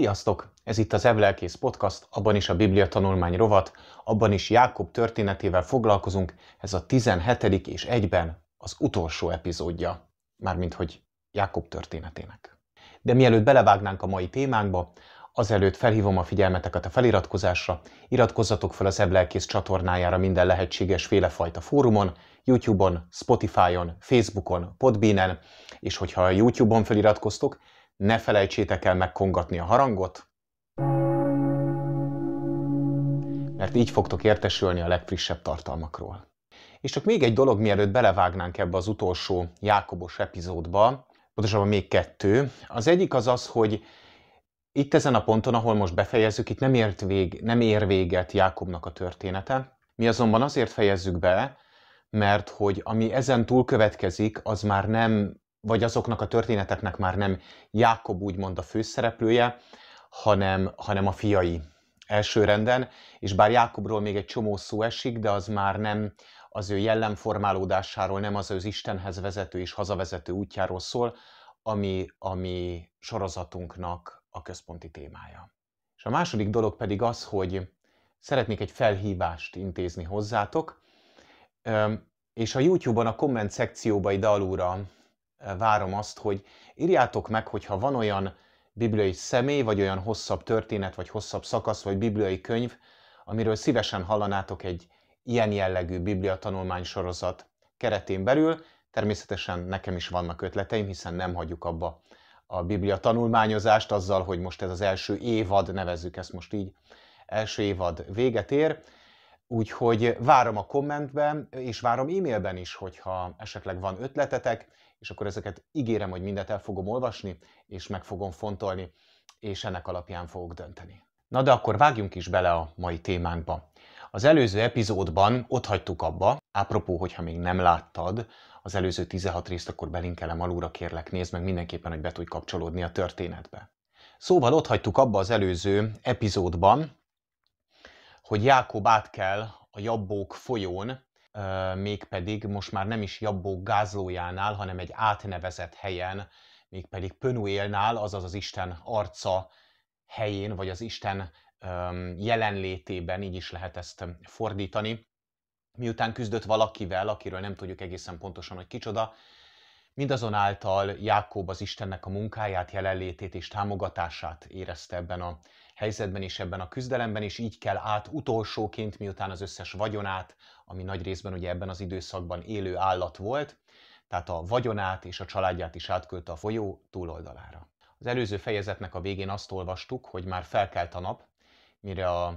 Sziasztok! Ez itt az Evlelkész Podcast, abban is a Biblia tanulmány rovat, abban is Jákob történetével foglalkozunk, ez a 17. és egyben az utolsó epizódja, mármint hogy Jákob történetének. De mielőtt belevágnánk a mai témánkba, azelőtt felhívom a figyelmeteket a feliratkozásra, iratkozzatok fel az Evlelkész csatornájára minden lehetséges félefajta fórumon, YouTube-on, Spotify-on, Facebook-on, Podbean-en, és hogyha a YouTube-on feliratkoztok, ne felejtsétek el megkongatni a harangot, mert így fogtok értesülni a legfrissebb tartalmakról. És csak még egy dolog, mielőtt belevágnánk ebbe az utolsó Jákobos epizódba, pontosabban még kettő. Az egyik az az, hogy itt ezen a ponton, ahol most befejezzük, itt nem, ért vég, nem ér véget Jákobnak a története. Mi azonban azért fejezzük be, mert hogy ami ezen túl következik, az már nem vagy azoknak a történeteknek már nem Jákob úgymond a főszereplője, hanem, hanem a fiai első renden, és bár Jákobról még egy csomó szó esik, de az már nem az ő jellemformálódásáról, nem az ő Istenhez vezető és hazavezető útjáról szól, ami, ami sorozatunknak a központi témája. És a második dolog pedig az, hogy szeretnék egy felhívást intézni hozzátok, és a YouTube-on a komment szekcióba ide alulra várom azt, hogy írjátok meg, hogyha van olyan bibliai személy, vagy olyan hosszabb történet, vagy hosszabb szakasz, vagy bibliai könyv, amiről szívesen hallanátok egy ilyen jellegű biblia tanulmány sorozat keretén belül. Természetesen nekem is vannak ötleteim, hiszen nem hagyjuk abba a biblia tanulmányozást azzal, hogy most ez az első évad, nevezzük ezt most így, első évad véget ér. Úgyhogy várom a kommentben, és várom e-mailben is, hogyha esetleg van ötletetek, és akkor ezeket ígérem, hogy mindet el fogom olvasni, és meg fogom fontolni, és ennek alapján fogok dönteni. Na de akkor vágjunk is bele a mai témánkba. Az előző epizódban ott hagytuk abba, apropó, hogyha még nem láttad az előző 16 részt, akkor belinkelem alulra, kérlek, nézd meg mindenképpen, hogy be tudj kapcsolódni a történetbe. Szóval ott hagytuk abba az előző epizódban, hogy Jákob át kell a Jabbók folyón, mégpedig most már nem is Jabbó gázlójánál, hanem egy átnevezett helyen, mégpedig Pönuélnál, azaz az Isten arca helyén, vagy az Isten jelenlétében, így is lehet ezt fordítani. Miután küzdött valakivel, akiről nem tudjuk egészen pontosan, hogy kicsoda, mindazonáltal Jákob az Istennek a munkáját, jelenlétét és támogatását érezte ebben a helyzetben és ebben a küzdelemben, is így kell át utolsóként, miután az összes vagyonát, ami nagy részben ugye ebben az időszakban élő állat volt, tehát a vagyonát és a családját is átkölt a folyó túloldalára. Az előző fejezetnek a végén azt olvastuk, hogy már felkelt a nap, mire a,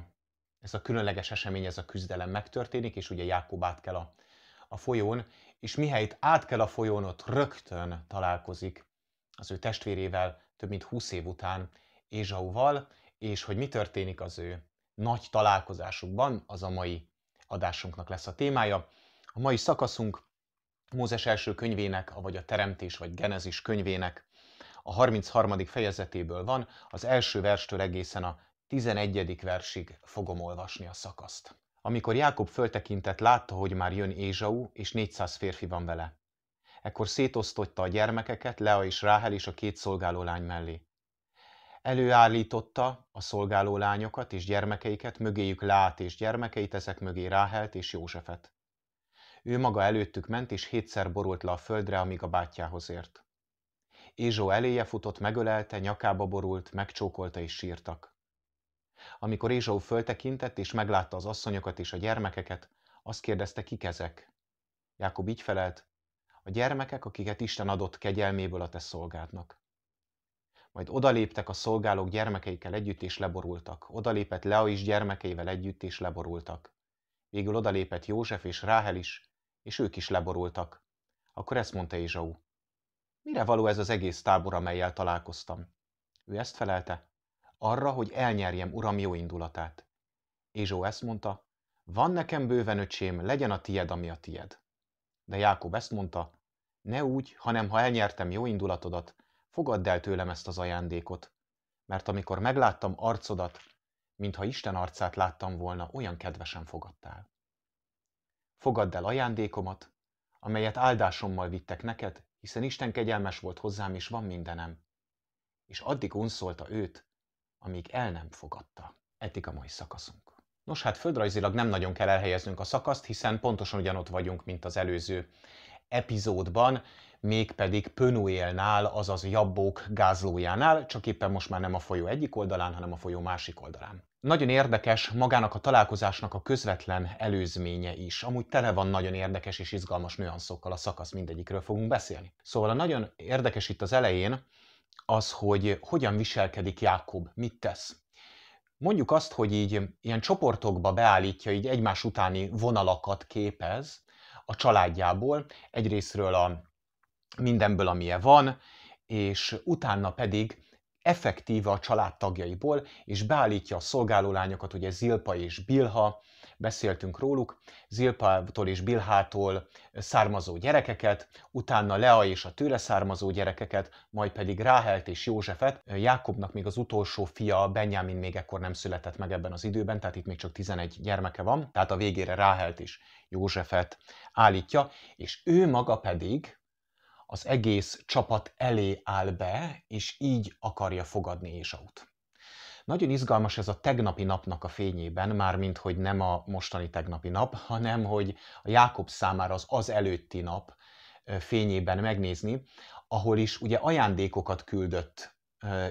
ez a különleges esemény, ez a küzdelem megtörténik, és ugye Jákob át kell a, a folyón, és mihelyt át kell a folyón, ott rögtön találkozik az ő testvérével több mint 20 év után Ézsauval, és hogy mi történik az ő nagy találkozásukban, az a mai adásunknak lesz a témája. A mai szakaszunk Mózes első könyvének, vagy a Teremtés, vagy Genezis könyvének a 33. fejezetéből van, az első verstől egészen a 11. versig fogom olvasni a szakaszt. Amikor Jákob föltekintett, látta, hogy már jön Ézsau, és 400 férfi van vele. Ekkor szétosztotta a gyermekeket Lea és Ráhel és a két szolgálólány mellé. Előállította a szolgáló lányokat és gyermekeiket, mögéjük Lát és gyermekeit, ezek mögé Ráhelt és Józsefet. Ő maga előttük ment, és hétszer borult le a földre, amíg a bátyjához ért. Ézsó eléje futott, megölelte, nyakába borult, megcsókolta és sírtak. Amikor Ézsó föltekintett és meglátta az asszonyokat és a gyermekeket, azt kérdezte, kik ezek? Jákob így felelt, a gyermekek, akiket Isten adott kegyelméből a te szolgádnak. Majd odaléptek a szolgálók gyermekeikkel együtt, és leborultak. Odalépett Lea is gyermekeivel együtt, és leborultak. Végül odalépett József és Ráhel is, és ők is leborultak. Akkor ezt mondta Ézsau. Mire való ez az egész tábor, amelyel találkoztam? Ő ezt felelte. Arra, hogy elnyerjem uram jó indulatát. Ézsó ezt mondta. Van nekem bőven, öcsém, legyen a tied, ami a tied. De Jákob ezt mondta. Ne úgy, hanem ha elnyertem jó indulatodat, fogadd el tőlem ezt az ajándékot, mert amikor megláttam arcodat, mintha Isten arcát láttam volna, olyan kedvesen fogadtál. Fogadd el ajándékomat, amelyet áldásommal vittek neked, hiszen Isten kegyelmes volt hozzám, és van mindenem. És addig unszolta őt, amíg el nem fogadta. Eddig a mai szakaszunk. Nos, hát földrajzilag nem nagyon kell elhelyeznünk a szakaszt, hiszen pontosan ugyanott vagyunk, mint az előző epizódban mégpedig Pönuélnál, azaz Jabbók gázlójánál, csak éppen most már nem a folyó egyik oldalán, hanem a folyó másik oldalán. Nagyon érdekes magának a találkozásnak a közvetlen előzménye is. Amúgy tele van nagyon érdekes és izgalmas nüanszokkal a szakasz, mindegyikről fogunk beszélni. Szóval a nagyon érdekes itt az elején az, hogy hogyan viselkedik Jákob, mit tesz. Mondjuk azt, hogy így ilyen csoportokba beállítja, így egymás utáni vonalakat képez a családjából. Egyrésztről a mindenből, amilyen van, és utána pedig effektíve a családtagjaiból, és beállítja a szolgálólányokat, ugye Zilpa és Bilha, beszéltünk róluk, Zilpától és Bilhától származó gyerekeket, utána Lea és a tőle származó gyerekeket, majd pedig Ráhelt és Józsefet. Jákobnak még az utolsó fia, Benjamin még ekkor nem született meg ebben az időben, tehát itt még csak 11 gyermeke van, tehát a végére Ráhelt és Józsefet állítja, és ő maga pedig az egész csapat elé áll be, és így akarja fogadni Ésaut. Nagyon izgalmas ez a tegnapi napnak a fényében, mármint hogy nem a mostani tegnapi nap, hanem hogy a Jákob számára az az előtti nap fényében megnézni, ahol is ugye ajándékokat küldött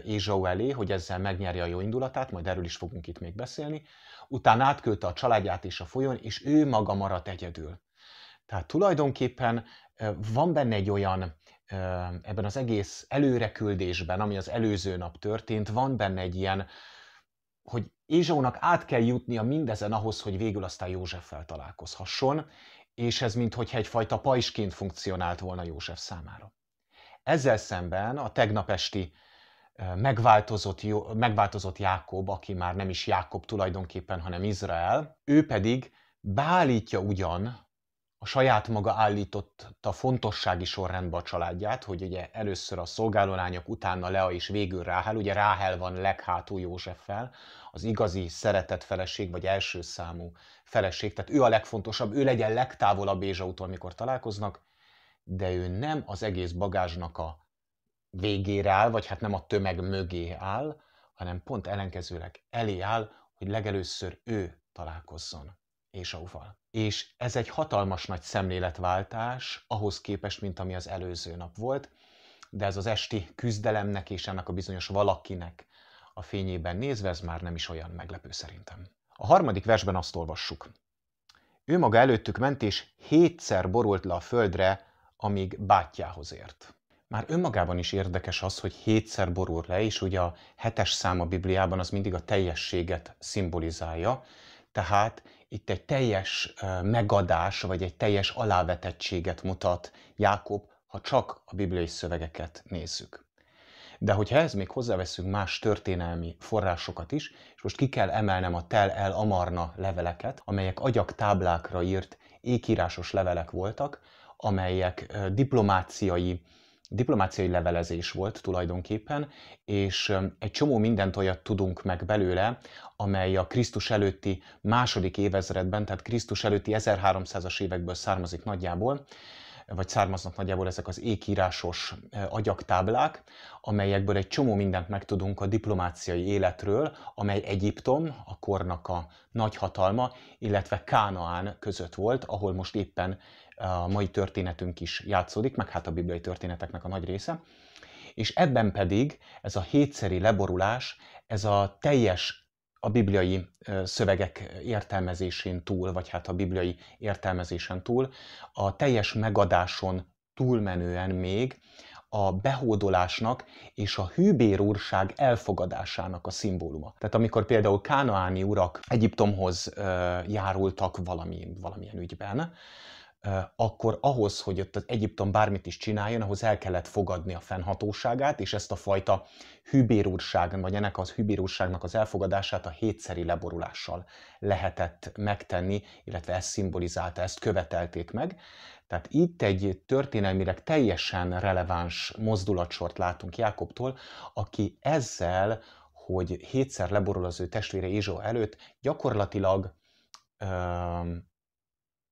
Ézsau elé, hogy ezzel megnyerje a jó indulatát, majd erről is fogunk itt még beszélni. Utána átküldte a családját és a folyón, és ő maga maradt egyedül. Tehát tulajdonképpen van benne egy olyan, ebben az egész előreküldésben, ami az előző nap történt, van benne egy ilyen, hogy Ézsónak át kell jutnia mindezen ahhoz, hogy végül aztán Józseffel találkozhasson, és ez minthogyha egyfajta pajsként funkcionált volna József számára. Ezzel szemben a tegnap esti megváltozott, megváltozott Jákob, aki már nem is Jákob tulajdonképpen, hanem Izrael, ő pedig beállítja ugyan a saját maga állította fontossági sorrendbe a családját, hogy ugye először a szolgálolányok, utána Lea és végül Ráhel, ugye Ráhel van leghátul Józseffel, az igazi szeretett feleség, vagy első számú feleség, tehát ő a legfontosabb, ő legyen legtávolabb Ézsautól, amikor találkoznak, de ő nem az egész bagázsnak a végére áll, vagy hát nem a tömeg mögé áll, hanem pont ellenkezőleg elé áll, hogy legelőször ő találkozzon és Auval. És ez egy hatalmas nagy szemléletváltás ahhoz képest, mint ami az előző nap volt, de ez az esti küzdelemnek és ennek a bizonyos valakinek a fényében nézve, ez már nem is olyan meglepő szerintem. A harmadik versben azt olvassuk. Ő maga előttük ment, és hétszer borult le a földre, amíg bátyjához ért. Már önmagában is érdekes az, hogy hétszer borul le, és ugye a hetes szám a Bibliában az mindig a teljességet szimbolizálja, tehát itt egy teljes megadás, vagy egy teljes alávetettséget mutat Jákob, ha csak a bibliai szövegeket nézzük. De hogyha ez még hozzáveszünk más történelmi forrásokat is, és most ki kell emelnem a Tel El Amarna leveleket, amelyek agyaktáblákra írt ékírásos levelek voltak, amelyek diplomáciai diplomáciai levelezés volt tulajdonképpen, és um, egy csomó mindent olyat tudunk meg belőle, amely a Krisztus előtti második évezredben, tehát Krisztus előtti 1300-as évekből származik nagyjából, vagy származnak nagyjából ezek az ékírásos eh, agyaktáblák, amelyekből egy csomó mindent megtudunk a diplomáciai életről, amely Egyiptom, a kornak a nagyhatalma, illetve Kánaán között volt, ahol most éppen a mai történetünk is játszódik, meg hát a bibliai történeteknek a nagy része. És ebben pedig ez a hétszeri leborulás, ez a teljes a bibliai szövegek értelmezésén túl, vagy hát a bibliai értelmezésen túl, a teljes megadáson túlmenően még a behódolásnak és a hűbérúrság elfogadásának a szimbóluma. Tehát amikor például kánaáni urak Egyiptomhoz járultak valami, valamilyen ügyben, akkor ahhoz, hogy ott az Egyiptom bármit is csináljon, ahhoz el kellett fogadni a fennhatóságát, és ezt a fajta hübérúrság, vagy ennek az hübérúrságnak az elfogadását a hétszeri leborulással lehetett megtenni, illetve ezt szimbolizálta, ezt követelték meg. Tehát itt egy történelmileg teljesen releváns mozdulatsort látunk Jákobtól, aki ezzel, hogy hétszer leborul az ő testvére Izsó előtt, gyakorlatilag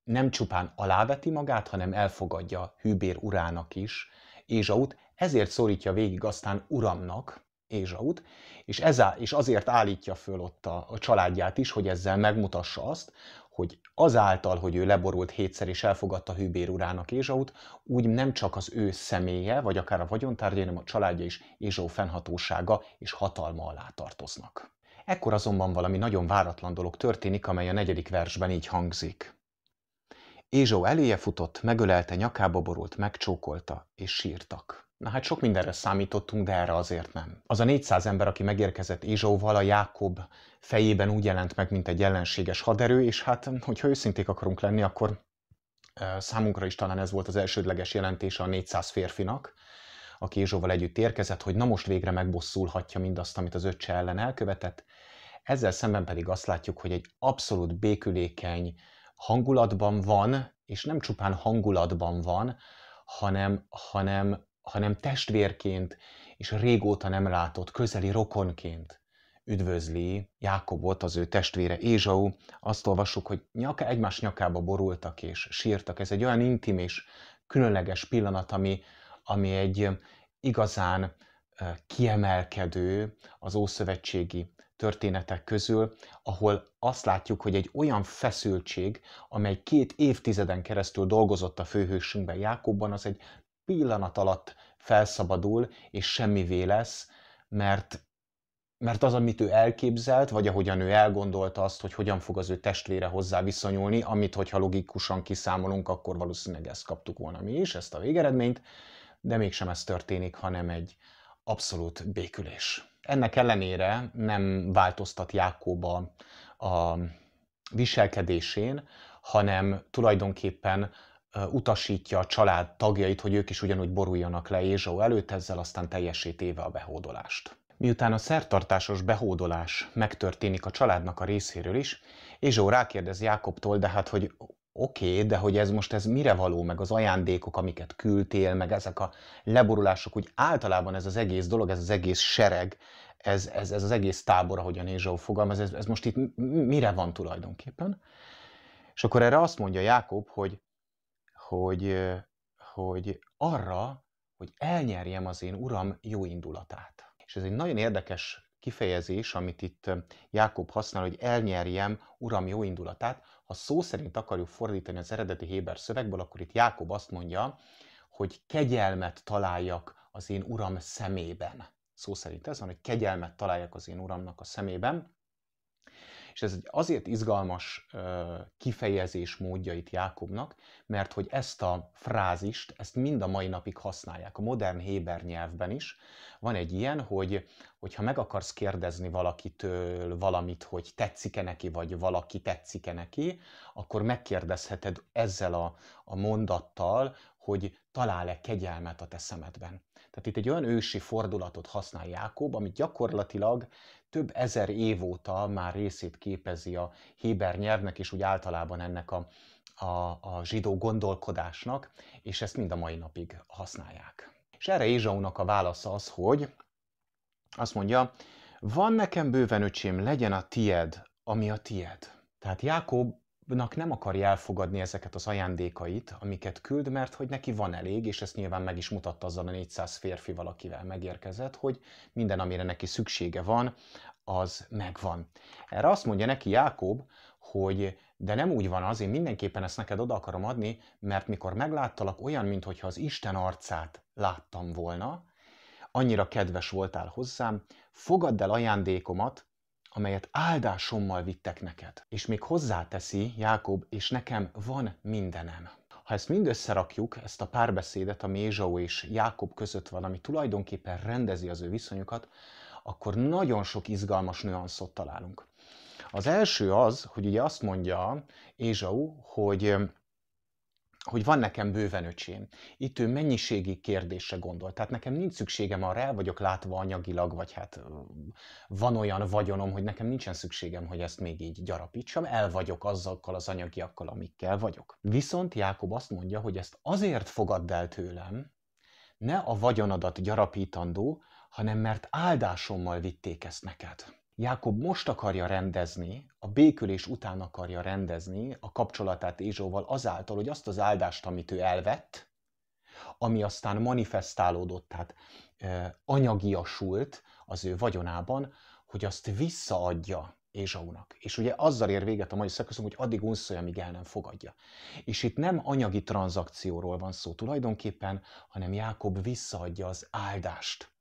nem csupán aláveti magát, hanem elfogadja Hűbér urának is Ézsaut, ezért szólítja végig aztán uramnak Ézsaut, és, ez á, és azért állítja föl ott a, a családját is, hogy ezzel megmutassa azt, hogy azáltal, hogy ő leborult hétszer és elfogadta Hűbér urának Ézsaut, úgy nem csak az ő személye, vagy akár a vagyontárgya, hanem a családja is Ézsau fennhatósága és hatalma alá tartoznak. Ekkor azonban valami nagyon váratlan dolog történik, amely a negyedik versben így hangzik. Ézsó eléje futott, megölelte, nyakába borult, megcsókolta, és sírtak. Na hát sok mindenre számítottunk, de erre azért nem. Az a 400 ember, aki megérkezett Ézsóval, a Jákob fejében úgy jelent meg, mint egy ellenséges haderő, és hát, hogyha őszinték akarunk lenni, akkor számunkra is talán ez volt az elsődleges jelentése a 400 férfinak, aki Ézsóval együtt érkezett, hogy na most végre megbosszulhatja mindazt, amit az öccse ellen elkövetett. Ezzel szemben pedig azt látjuk, hogy egy abszolút békülékeny, hangulatban van, és nem csupán hangulatban van, hanem, hanem, hanem testvérként és régóta nem látott közeli rokonként üdvözli Jákobot, az ő testvére Ézsau. Azt olvassuk, hogy nyaka, egymás nyakába borultak és sírtak. Ez egy olyan intim és különleges pillanat, ami, ami egy igazán kiemelkedő az ószövetségi történetek közül, ahol azt látjuk, hogy egy olyan feszültség, amely két évtizeden keresztül dolgozott a főhősünkben Jákobban, az egy pillanat alatt felszabadul, és semmivé lesz, mert, mert az, amit ő elképzelt, vagy ahogyan ő elgondolta azt, hogy hogyan fog az ő testvére hozzá viszonyulni, amit, hogyha logikusan kiszámolunk, akkor valószínűleg ezt kaptuk volna mi is, ezt a végeredményt, de mégsem ez történik, hanem egy, abszolút békülés. Ennek ellenére nem változtat Jákob a viselkedésén, hanem tulajdonképpen utasítja a család tagjait, hogy ők is ugyanúgy boruljanak le Ézsó előtt, ezzel aztán teljesé a behódolást. Miután a szertartásos behódolás megtörténik a családnak a részéről is, Ézsó rákérdez Jákobtól, de hát hogy oké, okay, de hogy ez most ez mire való, meg az ajándékok, amiket küldtél, meg ezek a leborulások, úgy általában ez az egész dolog, ez az egész sereg, ez, ez, ez az egész tábor, ahogy a Nézsó fogalmaz, ez, ez most itt mire van tulajdonképpen? És akkor erre azt mondja Jákob, hogy, hogy, hogy arra, hogy elnyerjem az én uram jó indulatát. És ez egy nagyon érdekes kifejezés, amit itt Jákob használ, hogy elnyerjem Uram jó indulatát. Ha szó szerint akarjuk fordítani az eredeti Héber szövegből, akkor itt Jákob azt mondja, hogy kegyelmet találjak az én Uram szemében. Szó szerint ez van, hogy kegyelmet találjak az én Uramnak a szemében. És ez egy azért izgalmas kifejezés módja itt Jákobnak, mert hogy ezt a frázist, ezt mind a mai napig használják, a modern héber nyelvben is. Van egy ilyen, hogy hogyha meg akarsz kérdezni valakitől valamit, hogy tetszik-e neki, vagy valaki tetszik-e neki, akkor megkérdezheted ezzel a, a mondattal, hogy talál-e kegyelmet a te szemedben. Tehát itt egy olyan ősi fordulatot használ Jákob, amit gyakorlatilag több ezer év óta már részét képezi a héber nyelvnek, és úgy általában ennek a, a, a zsidó gondolkodásnak, és ezt mind a mai napig használják. És erre Ézsaunak a válasza az, hogy azt mondja, van nekem bőven öcsém, legyen a tied, ami a tied. Tehát Jákob nak nem akarja elfogadni ezeket az ajándékait, amiket küld, mert hogy neki van elég, és ezt nyilván meg is mutatta azzal a 400 férfi valakivel megérkezett, hogy minden, amire neki szüksége van, az megvan. Erre azt mondja neki Jákob, hogy de nem úgy van az, én mindenképpen ezt neked oda akarom adni, mert mikor megláttalak, olyan, mintha az Isten arcát láttam volna, annyira kedves voltál hozzám, fogadd el ajándékomat, amelyet áldásommal vittek neked. És még hozzáteszi Jákob, és nekem van mindenem. Ha ezt mind összerakjuk, ezt a párbeszédet, a Mézsau és Jákob között van, ami tulajdonképpen rendezi az ő viszonyukat, akkor nagyon sok izgalmas nüanszot találunk. Az első az, hogy ugye azt mondja Ézsau, hogy hogy van nekem bőven öcsém. Itt ő mennyiségi kérdése gondol. Tehát nekem nincs szükségem arra, el vagyok látva anyagilag, vagy hát van olyan vagyonom, hogy nekem nincsen szükségem, hogy ezt még így gyarapítsam, el vagyok azokkal az anyagiakkal, amikkel vagyok. Viszont Jákob azt mondja, hogy ezt azért fogadd el tőlem, ne a vagyonadat gyarapítandó, hanem mert áldásommal vitték ezt neked. Jákob most akarja rendezni, a békülés után akarja rendezni a kapcsolatát Ézsóval azáltal, hogy azt az áldást, amit ő elvett, ami aztán manifestálódott, tehát anyagiasult az ő vagyonában, hogy azt visszaadja Ézsónak. És ugye azzal ér véget a mai szakaszunk, hogy addig unszolja, amíg el nem fogadja. És itt nem anyagi tranzakcióról van szó tulajdonképpen, hanem Jákob visszaadja az áldást,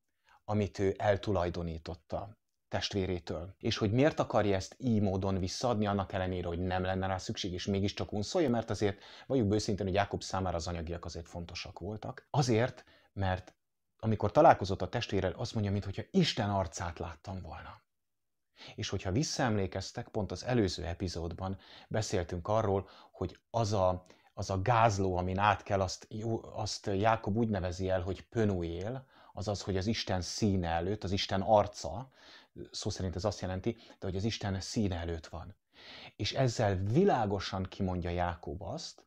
amit ő eltulajdonította testvérétől. És hogy miért akarja ezt így módon visszaadni, annak ellenére, hogy nem lenne rá szükség, és mégiscsak unszolja, mert azért vagyunk őszintén, hogy Jákob számára az anyagiak azért fontosak voltak. Azért, mert amikor találkozott a testvérrel, azt mondja, mintha Isten arcát láttam volna. És hogyha visszaemlékeztek, pont az előző epizódban beszéltünk arról, hogy az a, az a gázló, amin át kell, azt, azt Jákob úgy nevezi el, hogy pönújél, azaz, hogy az Isten színe előtt, az Isten arca, szó szerint ez azt jelenti, de hogy az Isten színe előtt van. És ezzel világosan kimondja Jákob azt,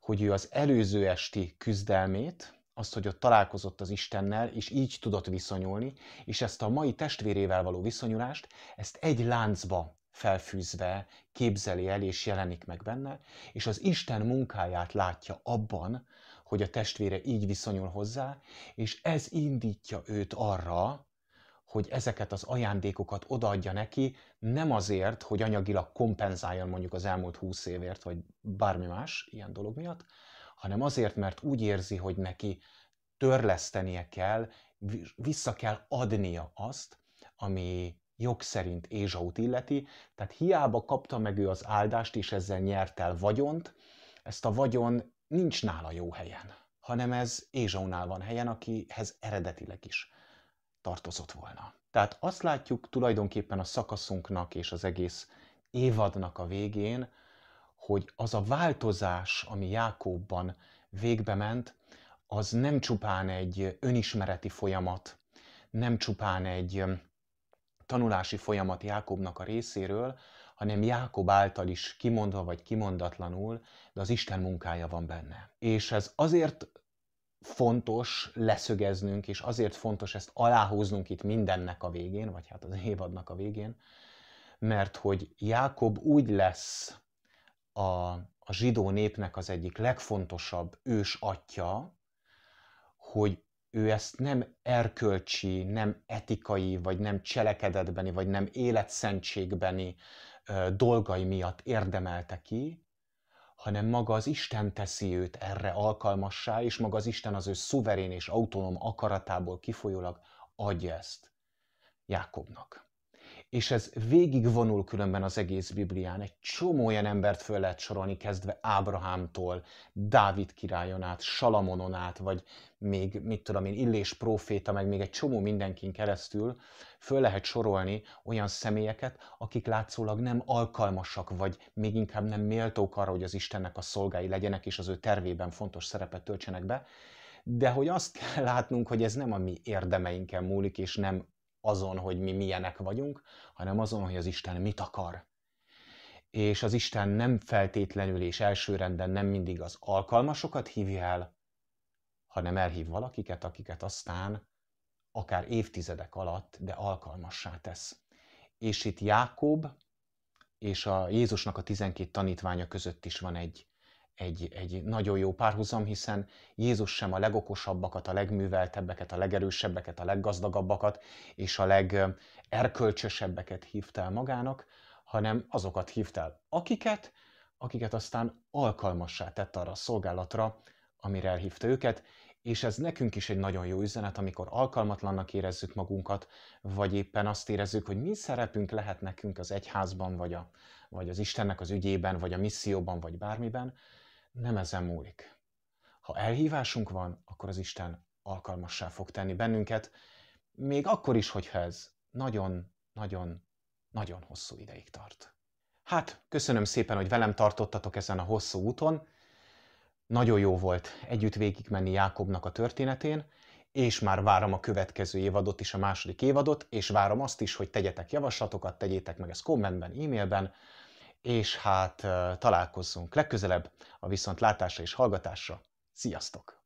hogy ő az előző esti küzdelmét, azt, hogy ott találkozott az Istennel, és így tudott viszonyulni, és ezt a mai testvérével való viszonyulást, ezt egy láncba felfűzve képzeli el, és jelenik meg benne, és az Isten munkáját látja abban, hogy a testvére így viszonyul hozzá, és ez indítja őt arra, hogy ezeket az ajándékokat odaadja neki, nem azért, hogy anyagilag kompenzáljon mondjuk az elmúlt húsz évért, vagy bármi más ilyen dolog miatt, hanem azért, mert úgy érzi, hogy neki törlesztenie kell, vissza kell adnia azt, ami jog szerint Ézsaut illeti, tehát hiába kapta meg ő az áldást, és ezzel nyert el vagyont, ezt a vagyon nincs nála jó helyen, hanem ez Ézsaunál van helyen, akihez eredetileg is tartozott volna. Tehát azt látjuk tulajdonképpen a szakaszunknak és az egész évadnak a végén, hogy az a változás, ami Jákobban végbe ment, az nem csupán egy önismereti folyamat, nem csupán egy tanulási folyamat Jákobnak a részéről, hanem Jákob által is kimondva vagy kimondatlanul, de az Isten munkája van benne. És ez azért fontos leszögeznünk, és azért fontos ezt aláhúznunk itt mindennek a végén, vagy hát az évadnak a végén, mert hogy Jákob úgy lesz a, a zsidó népnek az egyik legfontosabb ős atya, hogy ő ezt nem erkölcsi, nem etikai, vagy nem cselekedetbeni, vagy nem életszentségbeni dolgai miatt érdemelte ki, hanem maga az Isten teszi őt erre alkalmassá, és maga az Isten az ő szuverén és autonóm akaratából kifolyólag adja ezt Jákobnak és ez végigvonul különben az egész Biblián. Egy csomó olyan embert föl lehet sorolni, kezdve Ábrahámtól, Dávid királyon át, Salamonon át, vagy még, mit tudom én, Illés próféta, meg még egy csomó mindenkin keresztül föl lehet sorolni olyan személyeket, akik látszólag nem alkalmasak, vagy még inkább nem méltók arra, hogy az Istennek a szolgái legyenek, és az ő tervében fontos szerepet töltsenek be, de hogy azt kell látnunk, hogy ez nem a mi érdemeinken múlik, és nem azon, hogy mi milyenek vagyunk, hanem azon, hogy az Isten mit akar. És az Isten nem feltétlenül és elsőrenden nem mindig az alkalmasokat hívja el, hanem elhív valakiket, akiket aztán akár évtizedek alatt, de alkalmassá tesz. És itt Jákob és a Jézusnak a 12 tanítványa között is van egy egy, egy nagyon jó párhuzam, hiszen Jézus sem a legokosabbakat, a legműveltebbeket, a legerősebbeket, a leggazdagabbakat és a legerkölcsösebbeket hívta el magának, hanem azokat hívta el, akiket, akiket aztán alkalmassá tett arra a szolgálatra, amire elhívta őket, és ez nekünk is egy nagyon jó üzenet, amikor alkalmatlannak érezzük magunkat, vagy éppen azt érezzük, hogy mi szerepünk lehet nekünk az egyházban, vagy, a, vagy az Istennek az ügyében, vagy a misszióban, vagy bármiben, nem ezen múlik. Ha elhívásunk van, akkor az Isten alkalmassá fog tenni bennünket, még akkor is, hogyha ez nagyon-nagyon nagyon hosszú ideig tart. Hát, köszönöm szépen, hogy velem tartottatok ezen a hosszú úton. Nagyon jó volt együtt végigmenni Jákobnak a történetén, és már várom a következő évadot is, a második évadot, és várom azt is, hogy tegyetek javaslatokat, tegyétek meg ezt kommentben, e-mailben, és hát találkozzunk legközelebb a viszontlátásra és hallgatásra. Sziasztok!